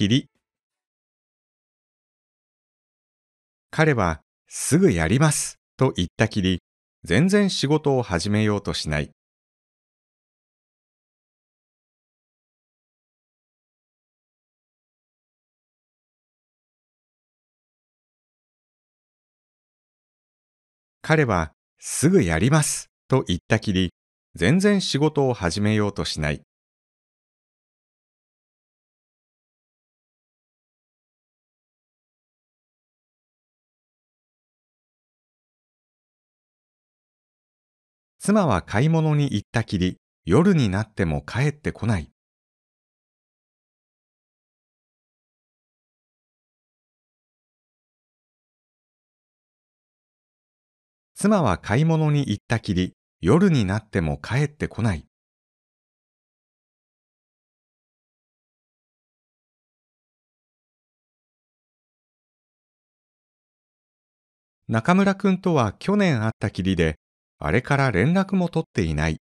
霧彼はすぐやりますと言ったきり、全然仕事を始めようとしない。彼はすぐやりますと言ったきり、全然仕事を始めようとしない。妻は買い物に行ったきり、夜になっても帰ってこない。妻は買い物に行ったきり、夜になっても帰ってこない。中村くんとは去年会ったきりで、あれから連絡も取っていない。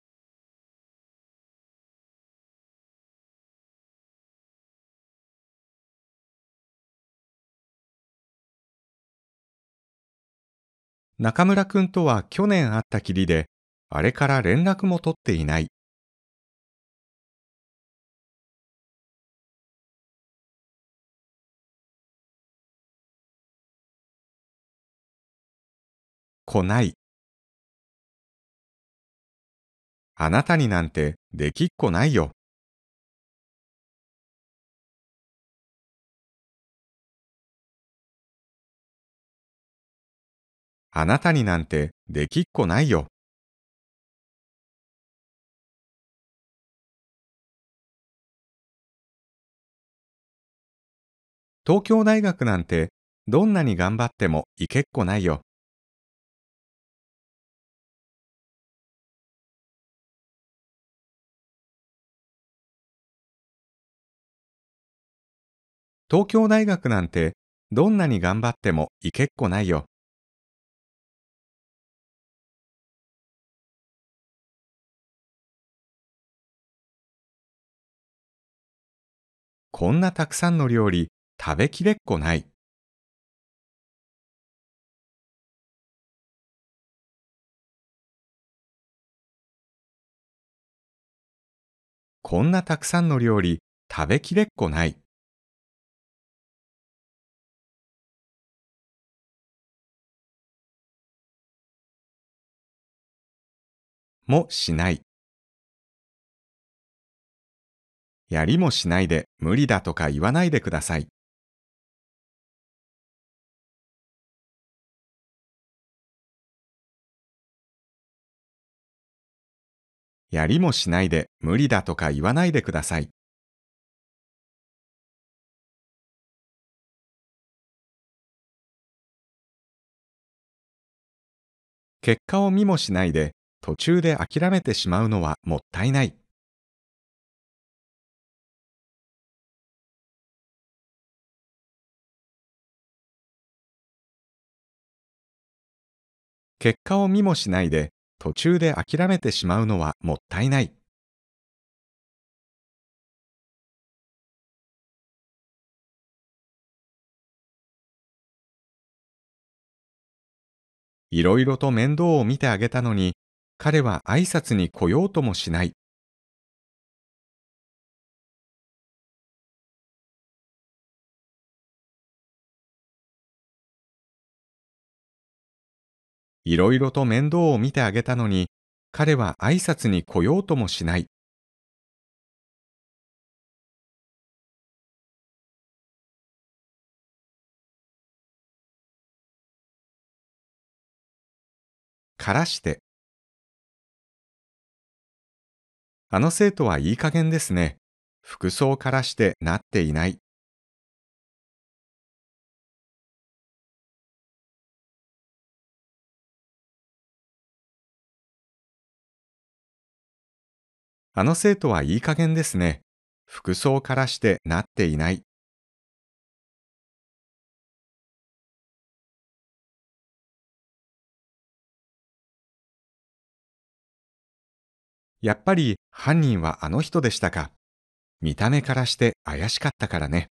中村くんとは去年会ったきりで、あれから連絡も取っていない。来ない。あなたになんてできっこないよ。あなたになんてできっこないよ。東京大学なんてどんなに頑張ってもいけっこないよ。東京大学なんてどんなに頑張ってもいけっこないよ。こんなたくさんの料理食べきれっこない。こんなたくさんの料理食べきれっこない。もしない。やりもしないで無理だとか言わないでください。やりもしないで無理だとか言わないでください。結果を見もしないで途中で諦めてしまうのはもったいない。結果を見もしないで途中で諦めてしまうのはもったいない。いろいろと面倒を見てあげたのに彼は挨拶に来ようともしない。いろいろと面倒を見てあげたのに、彼は挨拶に来ようともしない。からしてあの生徒はいい加減ですね。服装からしてなっていない。あの生徒はいい加減ですね。服装からしてなっていない。やっぱり犯人はあの人でしたか。見た目からして怪しかったからね。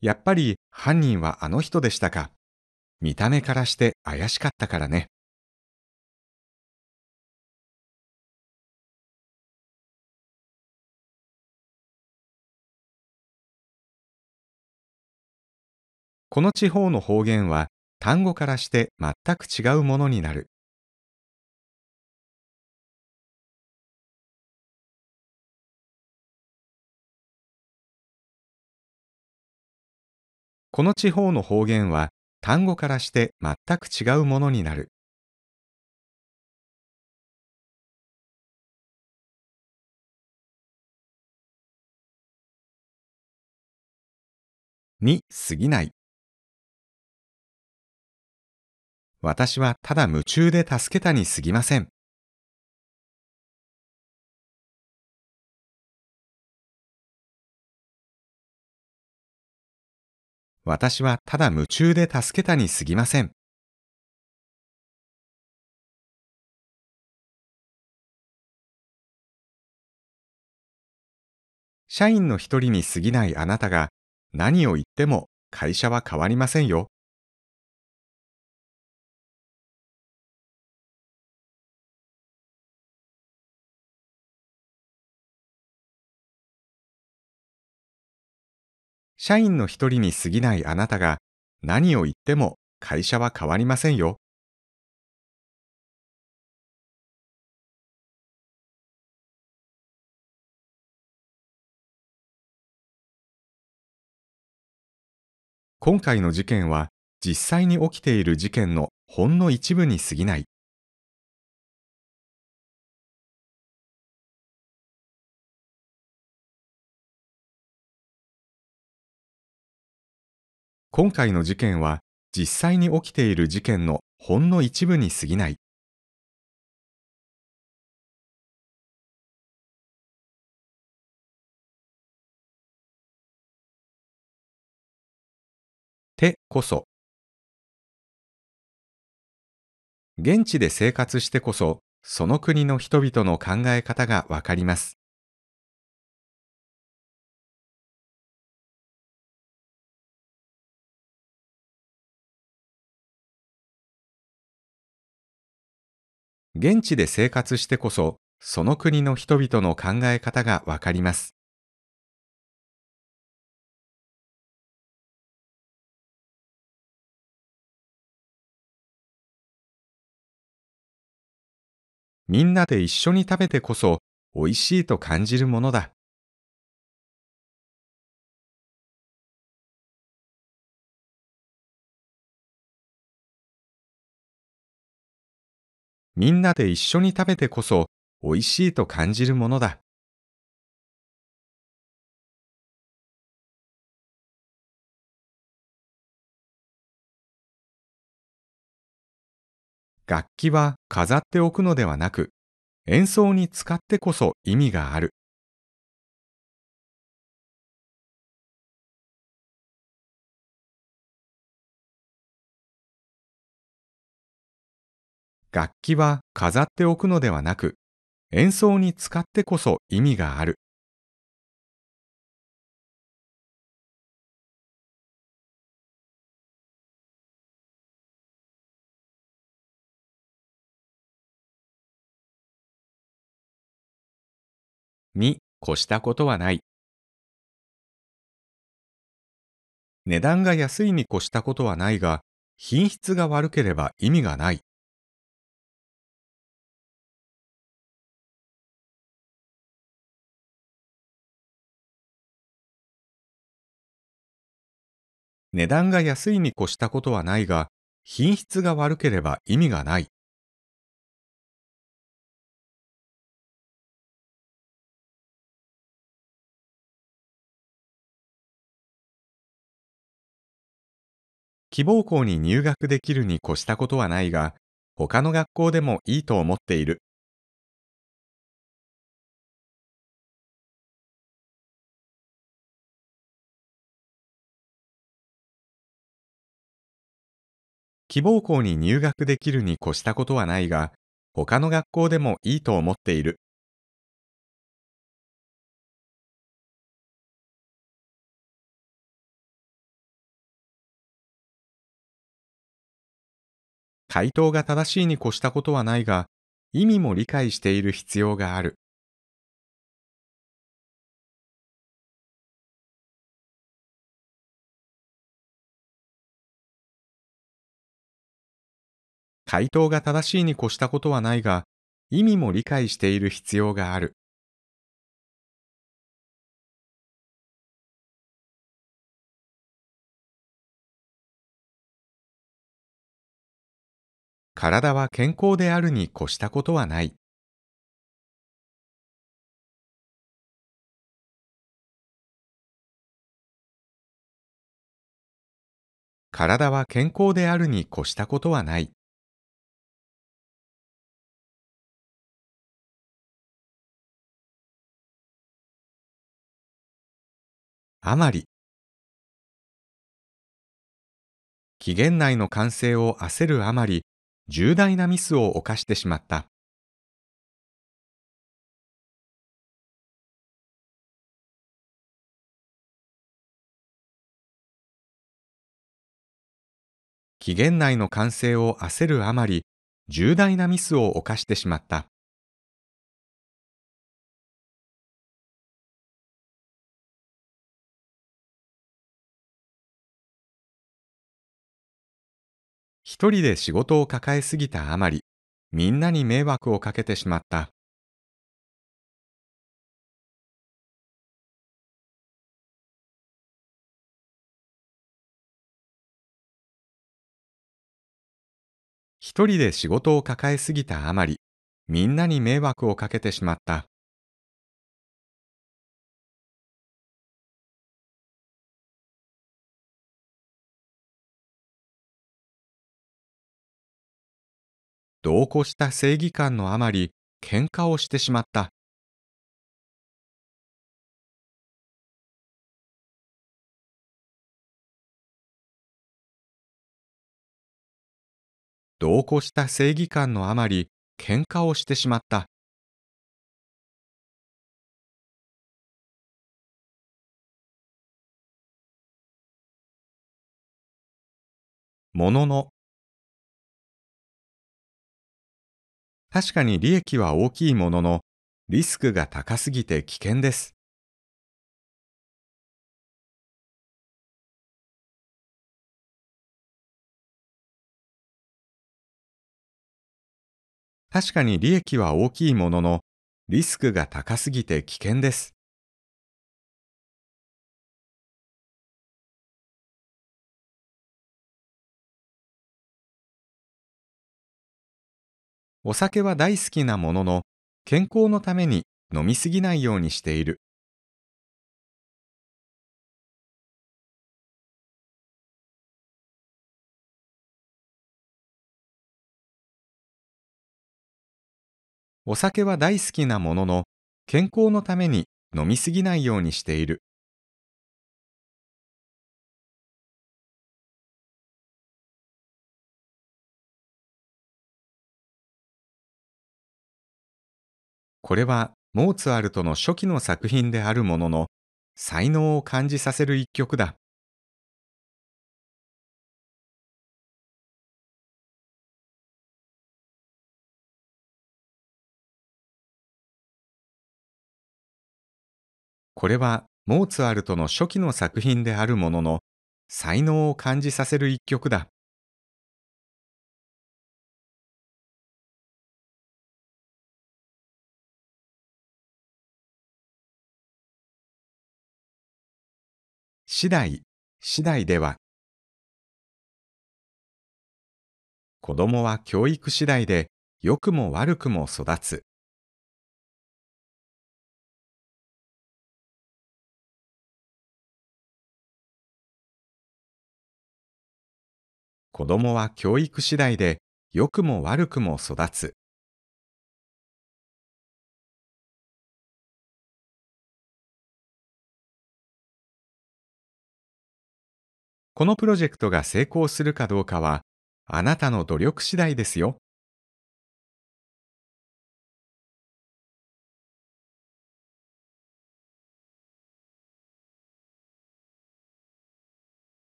やっぱり犯人はあの人でしたか。見た目からして怪しかったからね。この地方の方言は単語からして全く違うものになる。この地方の方言は単語からして全く違うものになる。に過ぎない。私はただ夢中で助けたにすぎません。私はただ夢中で助けたにすぎません。社員の一人に過ぎないあなたが何を言っても会社は変わりませんよ。社員の一人に過ぎないあなたが何を言っても会社は変わりませんよ。今回の事件は実際に起きている事件のほんの一部に過ぎない今回の事件は実際に起きている事件のほんの一部に過ぎない。てこそ現地で生活してこそその国の人々の考え方がわかります。現地で生活してこそ、その国の人々の考え方がわかります。みんなで一緒に食べてこそ、美味しいと感じるものだ。みんなで一緒に食べてこそ美味しいと感じるものだ。楽器は飾っておくのではなく、演奏に使ってこそ意味がある。楽器は飾っておくのではなく、演奏に使ってこそ意味がある。に越したことはない。値段が安いに越したことはないが、品質が悪ければ意味がない。値段が安いに越したことはないが、品質が悪ければ意味がない。希望校に入学できるに越したことはないが、他の学校でもいいと思っている。希望校に入学できるに越したことはないが、他の学校でもいいと思っている。回答が正しいに越したことはないが、意味も理解している必要がある。回答が正しいに越したことはないが、意味も理解している必要がある。体は健康であるに越したことはない。体は健康であるに越したことはない。あまり期限内の完成を焦るあまり重大なミスを犯してしまった期限内の完成を焦るあまり重大なミスを犯してしまった一人で仕事を抱えすぎたあまり、みんなに迷惑をかけてしまった。一人で仕事を抱えすぎたあまり、みんなに迷惑をかけてしまった。同行した正義感のあまり喧嘩をしてしまった。同行した正義感のあまり喧嘩をしてしまった。ものの確かに利益は大きいものの、リスクが高すぎて危険です。確かに利益は大きいものの、リスクが高すぎて危険です。お酒は大好きなものの、健康のために飲みすぎないようにしている。お酒は大好きなものの、健康のために飲みすぎないようにしている。これはモーツァルトの初期の作品であるものの、才能を感じさせる一曲だ。これはモーツァルトの初期の作品であるものの、才能を感じさせる一曲だ。次第、次第では、子供は教育次第で良くも悪くも育つ。子供は教育次第で良くも悪くも育つ。このプロジェクトが成功するかどうかは、あなたの努力次第ですよ。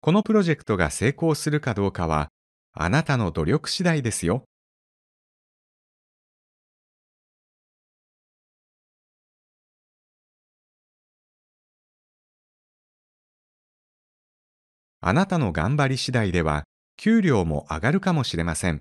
このプロジェクトが成功するかどうかは、あなたの努力次第ですよ。あなたの頑張り次第では、給料も上がるかもしれません。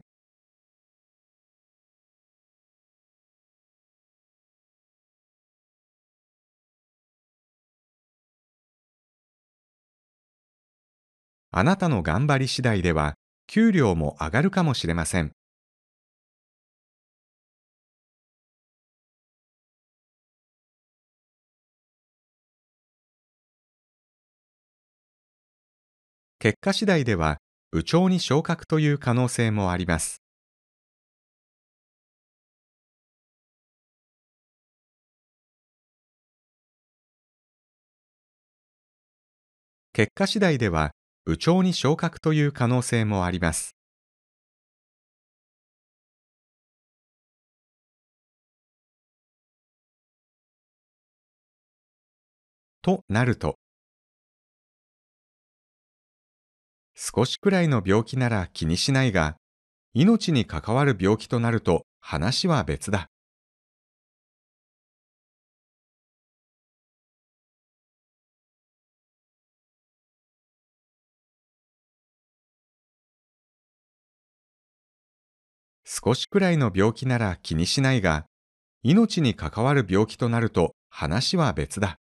あなたの頑張り次第では、給料も上がるかもしれません。結果次第では、部長に昇格という可能性もあります。結果次第では、部長に昇格という可能性もあります。となると、少しくらいの病気なら気にしないが、命に関わる病気となると話は別だ。少しくらいの病気なら気にしないが、命に関わる病気となると話は別だ。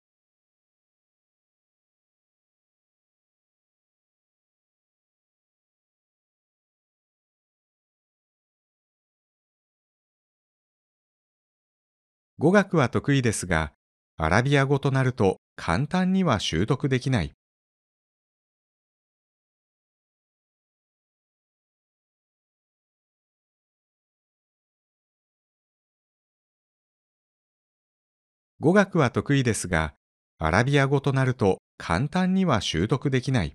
語学は得意ですが、アラビア語となると簡単には習得できない。語学は得意ですが、アラビア語となると簡単には習得できない。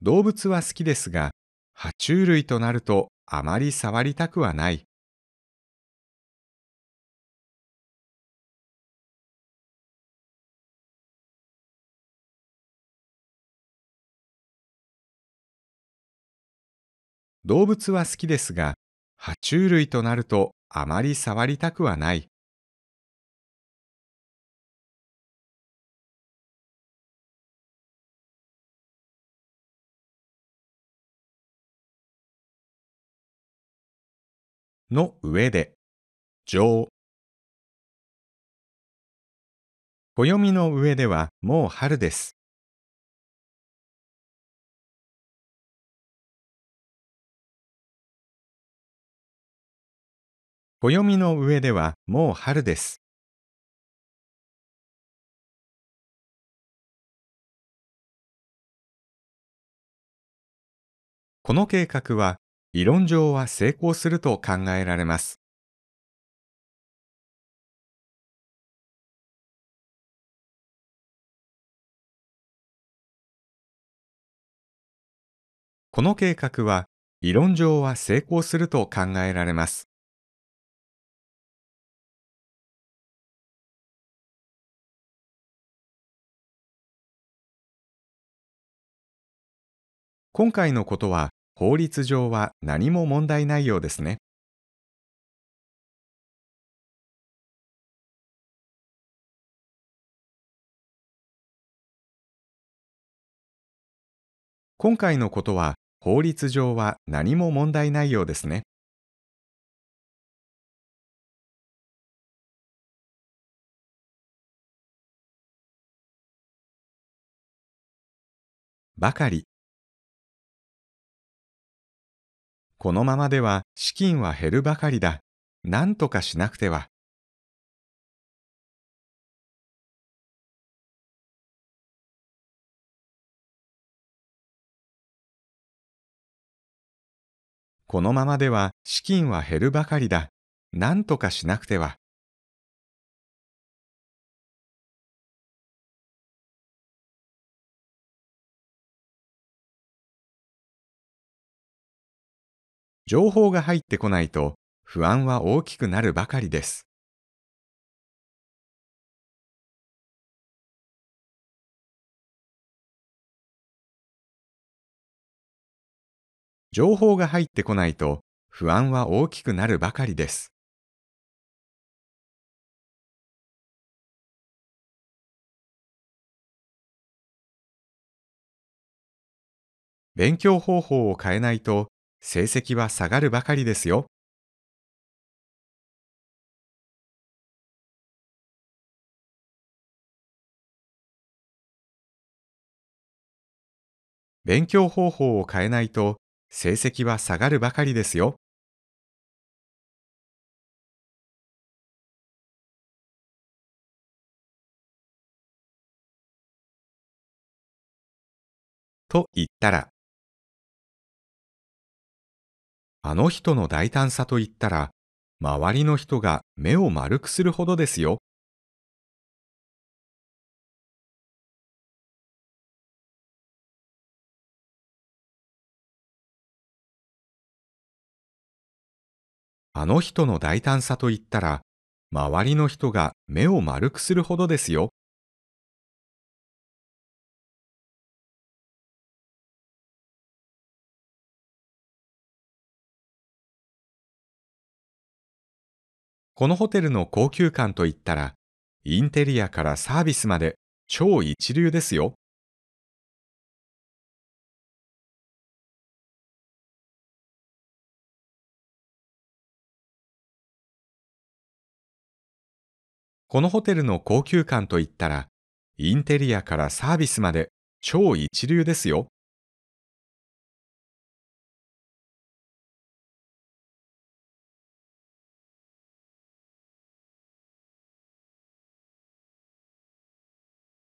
動物は好きですが、爬虫類となるとあまり触りたくはない。動物は好きですが、爬虫類となるとあまり触りたくはない。の上で、上。暦の上ではもう春です。暦の上ではもう春です。この計画は理論上は成功すると考えられます。この計画は理論上は成功すると考えられます。今回のことは法律上は何も問題ないようですね。今回のことは法律上は何も問題ないようですね。ばかりこのままでは資金は減るばかりだ。なんとかしなくては。このままでは資金は減るばかりだ。なんとかしなくては。情報が入ってこないと不安は大きくなるばかりです。情報が入ってこないと不安は大きくなるばかりです。勉強方法を変えないと成績は下がるばかりですよ。勉強方法を変えないと成績は下がるばかりですよ。と言ったらあの人の大胆さと言ったら、周りの人が目を丸くするほどですよ。あの人の大胆さと言ったら、周りの人が目を丸くするほどですよ。このホテルの高級感といったら、インテリアからサービスまで超一流ですよ。このホテルの高級感といったら、インテリアからサービスまで超一流ですよ。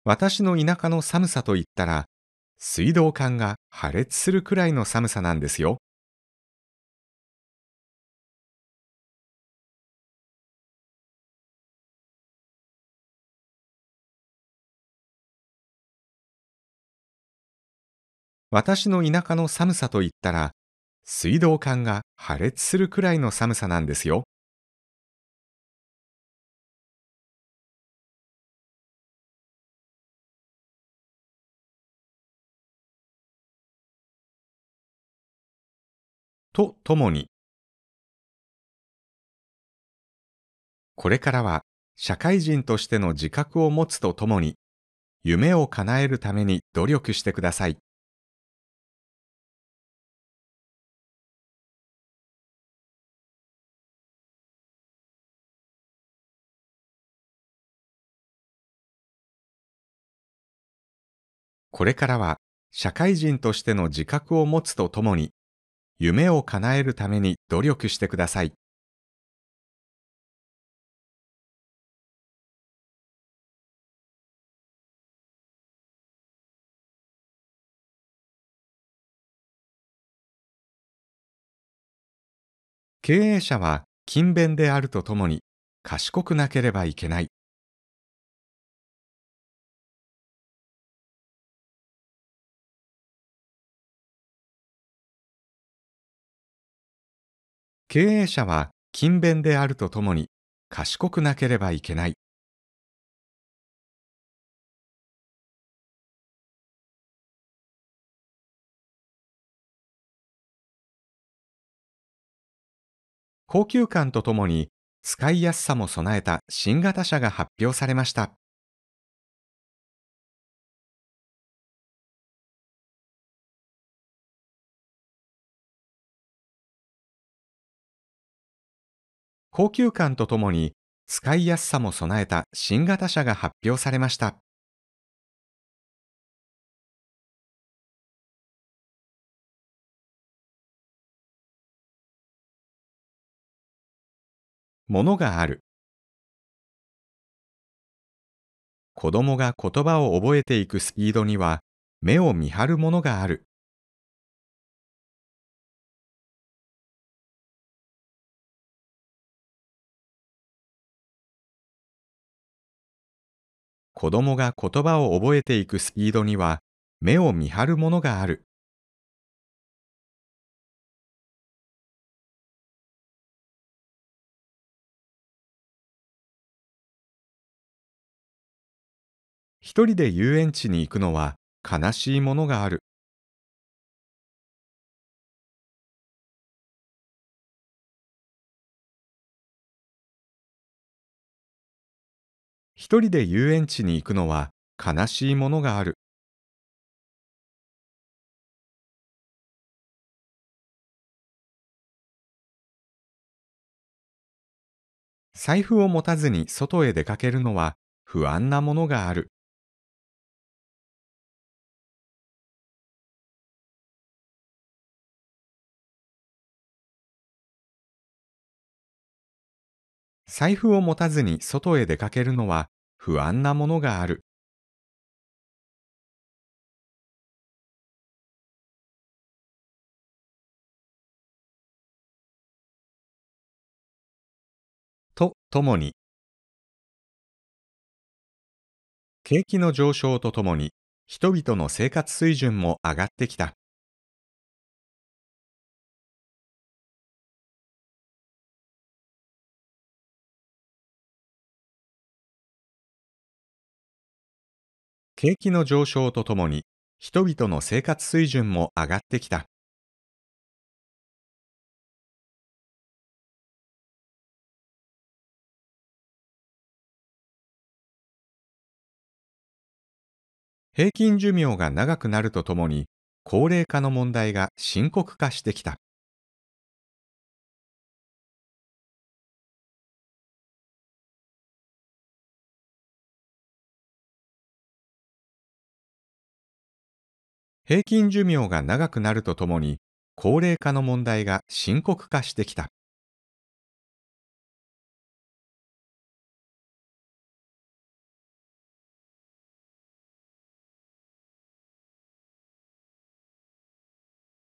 私の田舎の寒さといったら、水道管が破裂するくらいの寒さなんですよ。私の田舎の寒さといったら、水道管が破裂するくらいの寒さなんですよ。とともに、これからは社会人としての自覚を持つとともに、夢を叶えるために努力してください。これからは社会人としての自覚を持つとともに、夢を叶えるために努力してください。経営者は勤勉であるとともに賢くなければいけない。経営者は勤勉であるとともに賢くなければいけない。高級感とともに使いやすさも備えた新型車が発表されました。高級感とともに使いやすさも備えた新型車が発表されました。ものがある子供が言葉を覚えていくスピードには目を見張るものがある子供が言葉を覚えていくスピードには目を見張るものがある。一人で遊園地に行くのは悲しいものがある。一人で遊園地に行くのは悲しいものがある。財布を持たずに外へ出かけるのは不安なものがある。財布を持たずに外へ出かけるのは不安なものがある。とともに景気の上昇とともに人々の生活水準も上がってきた。景気の上昇とともに人々の生活水準も上がってきた。平均寿命が長くなるとともに高齢化の問題が深刻化してきた。平均寿命が長くなるとともに、高齢化の問題が深刻化してきた。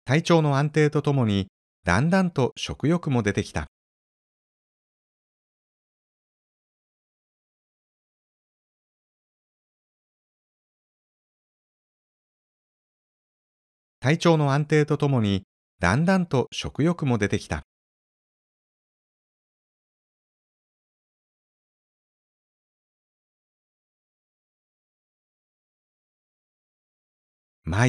体調の安定とともに、だんだんと食欲も出てきた。体調の安定とともに、だんだんと食欲も出てきた。ま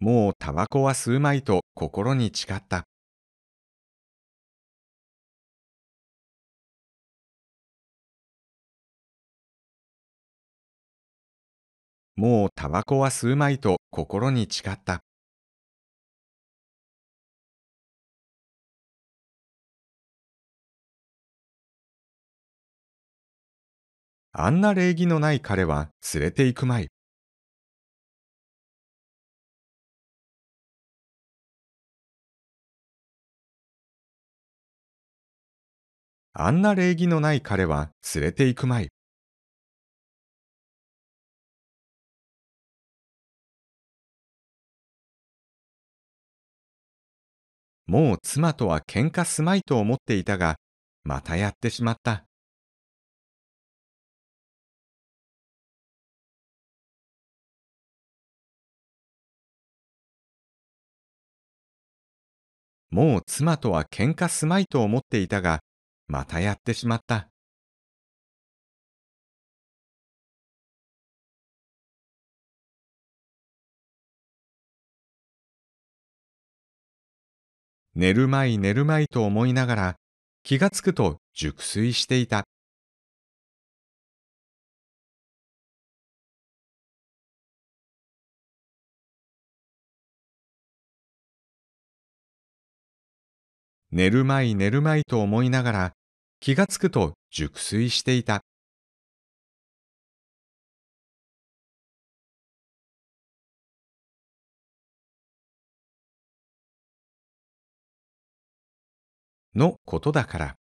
もうタバコは吸うまいと心に誓った。もうタバコは吸うまいと心に誓った。あんな礼儀のない彼は連れて行くまい。あんな礼儀のない彼は連れて行くまい。もう妻とは喧嘩すまいと思っていたが、またやってしまった。もう妻とは喧嘩すまいと思っていたが、またやってしまった。寝るまい寝るまいと思いながら、気がつくと熟睡していた。寝るまい寝るまいと思いながら、気がつくと熟睡していた。のことだから。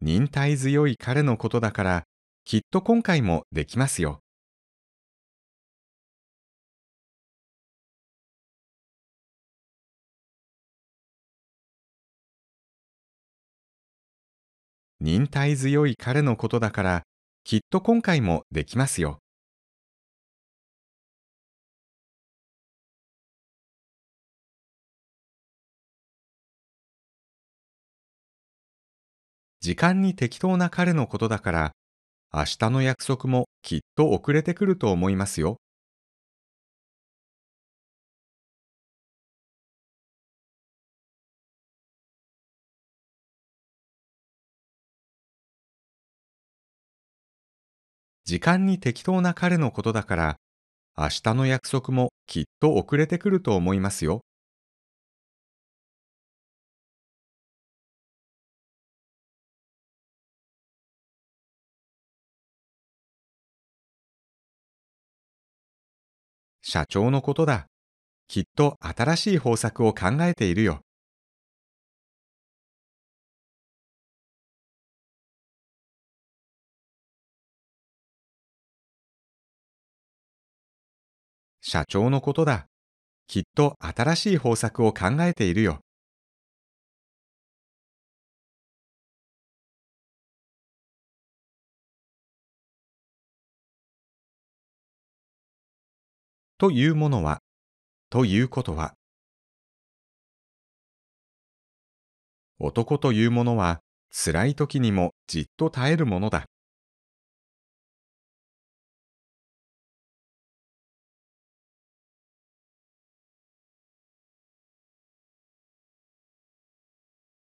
忍耐強い彼のことだから、きっと今回もできますよ。忍耐強い彼のことだから、きっと今回もできますよ。時間に適当な彼のことだから、明日の約束もきっと遅れてくると思いますよ。時間に適当な彼のことだから、明日の約束もきっと遅れてくると思いますよ。社長のことだ。きっと新しい方策を考えているよ。社長のことだ。きっと新しい方策を考えているよ。というものは、ということは。男というものは、辛い時にもじっと耐えるものだ。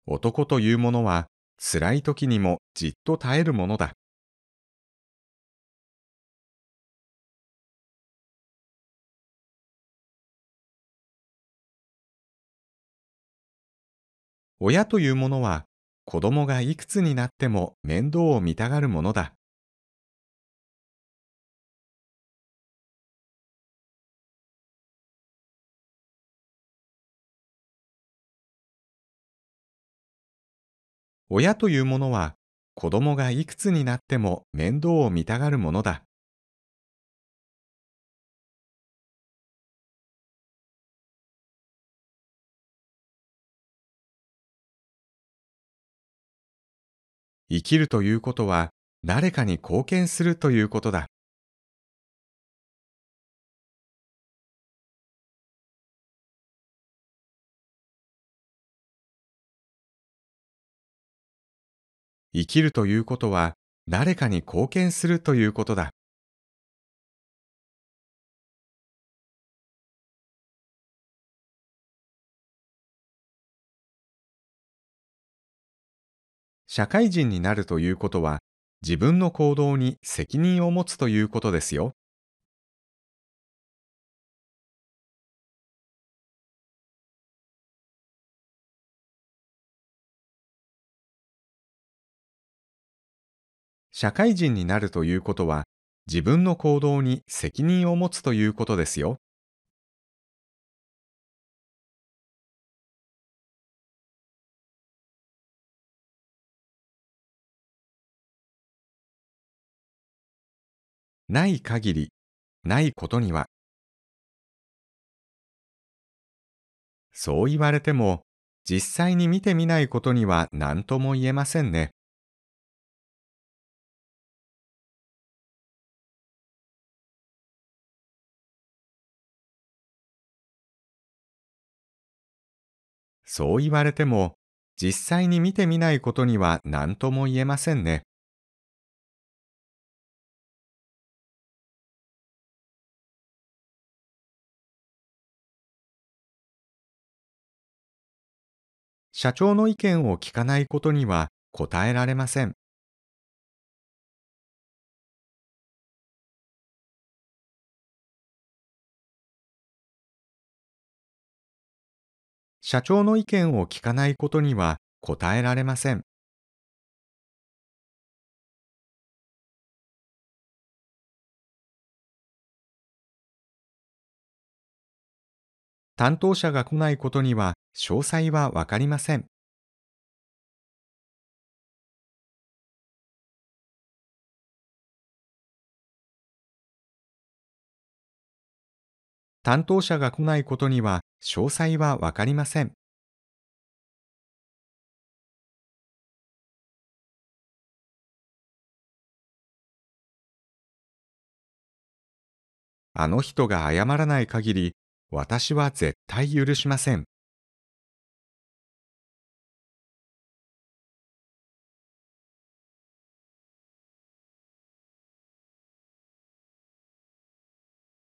男というものは、辛い時にもじっと耐えるものだ。親というものは子供がいくつになっても面倒を見たがるものだ。親というものは子供がいくつになっても面倒を見たがるものだ。生きるということは誰かに貢献するということだ。生きるということは誰かに貢献するということだ。社会人になるということは、自分の行動に責任を持つということですよ。社会人になるということは、自分の行動に責任を持つということですよ。ない限り、ないことには。そう言われても、実際に見てみないことには何とも言えませんね。そう言われても、実際に見てみないことには何とも言えませんね。社長の意見を聞かないことには答えられません。社長の意見を聞かないことには答えられません。担当者が来ないことには詳細はわかりません。担当者が来ないことには詳細はわかりません。あの人が謝らない限り私は絶対許しません。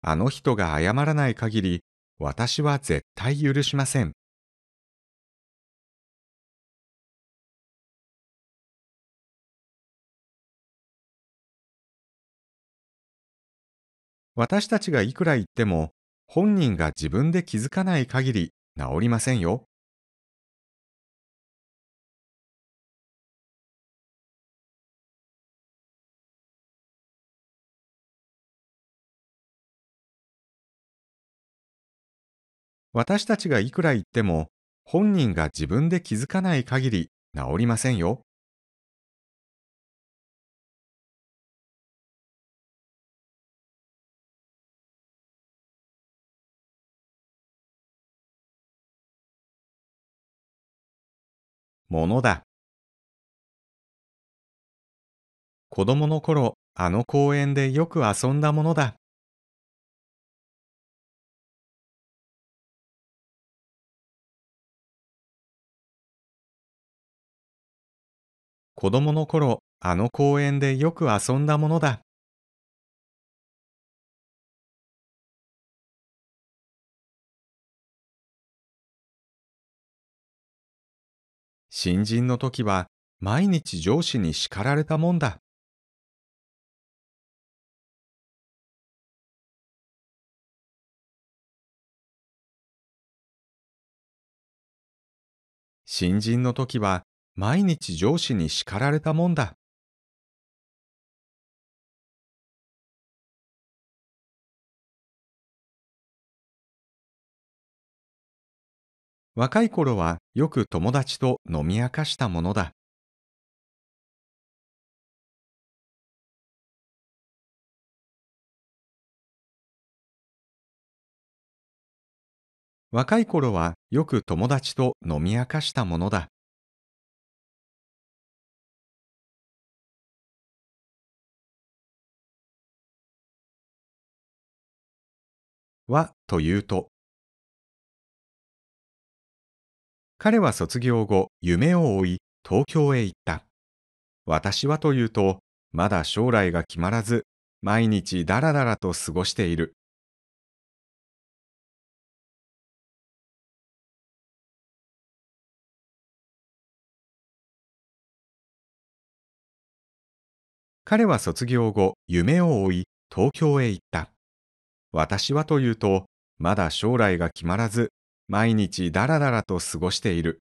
あの人が謝らない限り、私は絶対許しません。私たちがいくら言っても、本人が自分で気づかない限り治りませんよ。私たちがいくら言っても本人が自分で気づかない限り治りませんよ。ものだ。子供の頃、あの公園でよく遊んだものだ。子供の頃、あの公園でよく遊んだものだ。新人の時は毎日上司に叱られたもんだ。新人の時は毎日上司に叱られたもんだ。若い頃はよく友達と飲み明かしたものだ。若い頃はよく友達と飲み明かしたものだ。はというと、彼は卒業後、夢を追い、東京へ行った。私はというと、まだ将来が決まらず、毎日だらだらと過ごしている。彼は卒業後、夢を追い、東京へ行った。私はというと、まだ将来が決まらず、毎日だらだらと過ごしている。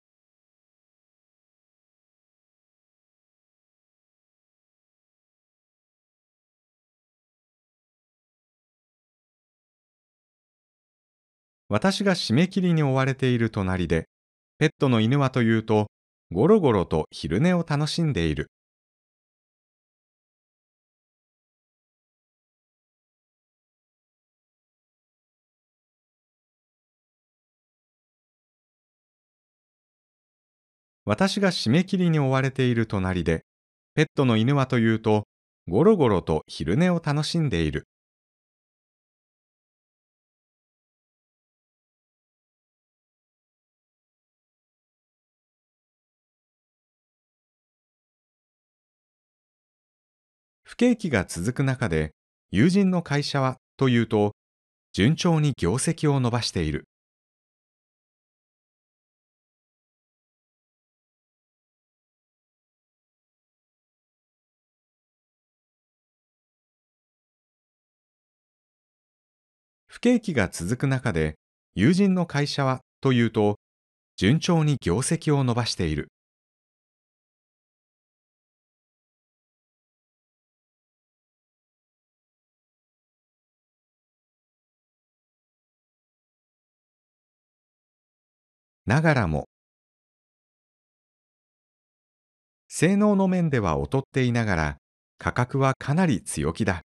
私が締め切りに追われている隣で、ペットの犬はというと、ゴロゴロと昼寝を楽しんでいる。私が締め切りに追われている隣で、ペットの犬はというと、ゴロゴロと昼寝を楽しんでいる。不景気が続く中で、友人の会社はというと、順調に業績を伸ばしている。不景気が続く中で、友人の会社はというと、順調に業績を伸ばしている。ながらも性能の面では劣っていながら価格はかなり強気だ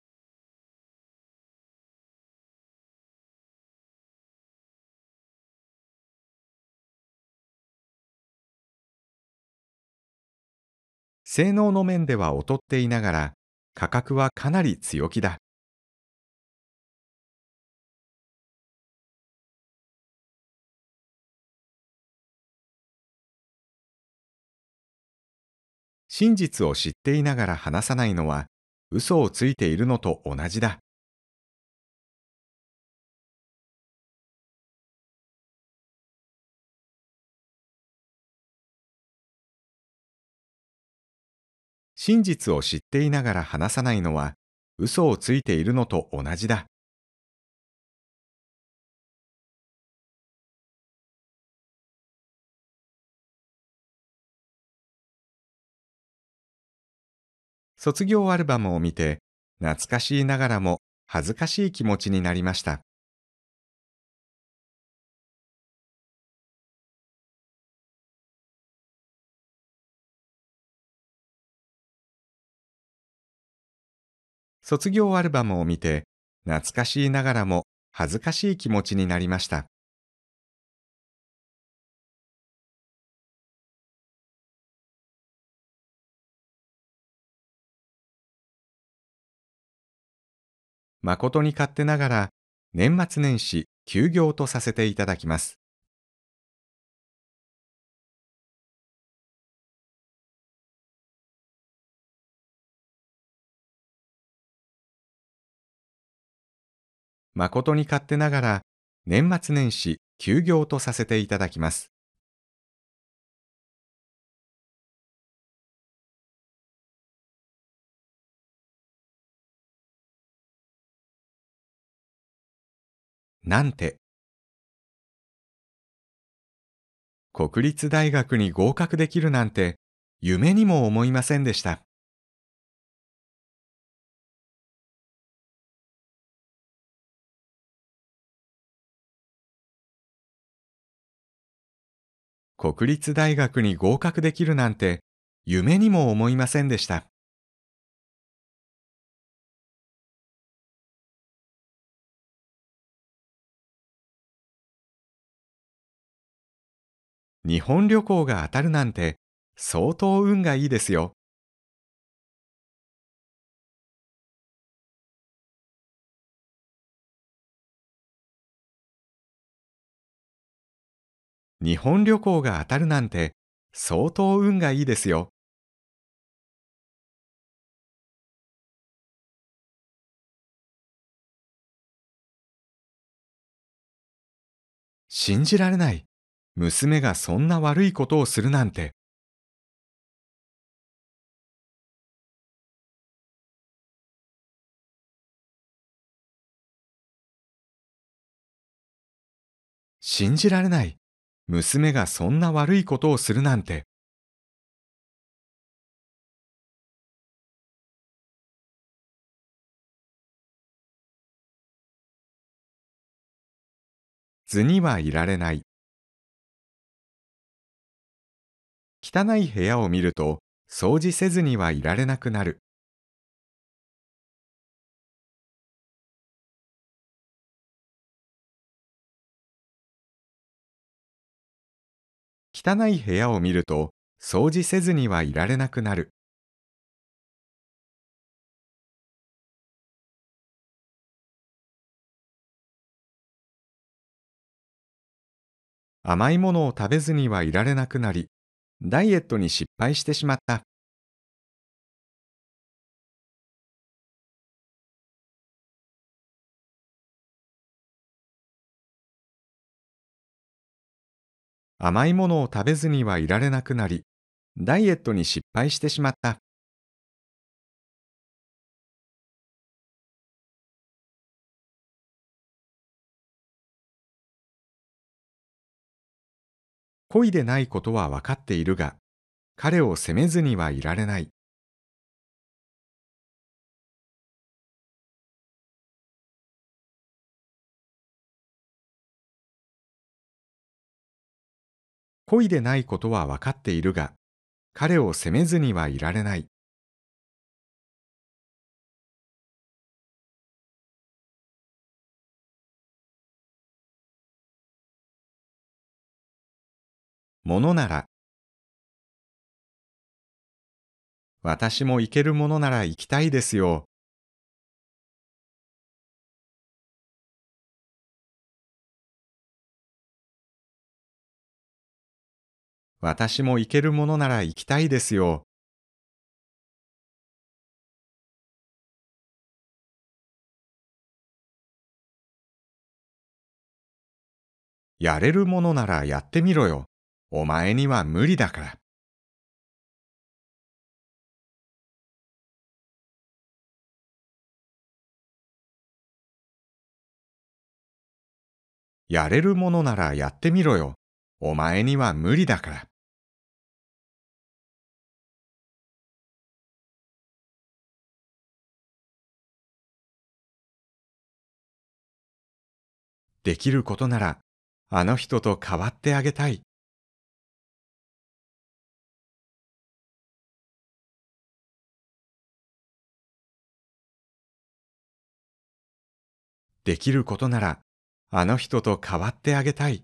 性能の面では劣っていながら、価格はかなり強気だ。真実を知っていながら話さないのは、嘘をついているのと同じだ。真実を知っていながら話さないのは、嘘をついているのと同じだ。卒業アルバムを見て、懐かしいながらも恥ずかしい気持ちになりました。卒業アルバムを見て、懐かしいながらも恥ずかしい気持ちになりました。誠に勝手ながら、年末年始休業とさせていただきます。誠に勝手ながら、年末年始休業とさせていただきます。なんて。国立大学に合格できるなんて、夢にも思いませんでした。国立大学に合格できるなんて夢にも思いませんでした。日本旅行が当たるなんて相当運がいいですよ。日本旅行が当たるなんて相当運がいいですよ。信じられない。娘がそんな悪いことをするなんて。信じられない。娘がそんな悪いことをするなんて。図にはいられない。汚い部屋を見ると、掃除せずにはいられなくなる。汚い部屋を見ると掃除せずにはいられなくなる。甘いものを食べずにはいられなくなり、ダイエットに失敗してしまった。甘いものを食べずにはいられなくなり、ダイエットに失敗してしまった。恋でないことは分かっているが、彼を責めずにはいられない。恋でないことは分かっているが、彼を責めずにはいられない。ものなら、私も行けるものなら行きたいですよ。私も行けるものなら行きたいですよ。やれるものならやってみろよ。お前には無理だから。やれるものならやってみろよ。お前には無理だから。できることなら、あの人と変わってあげたい。できることなら、あの人と変わってあげたい。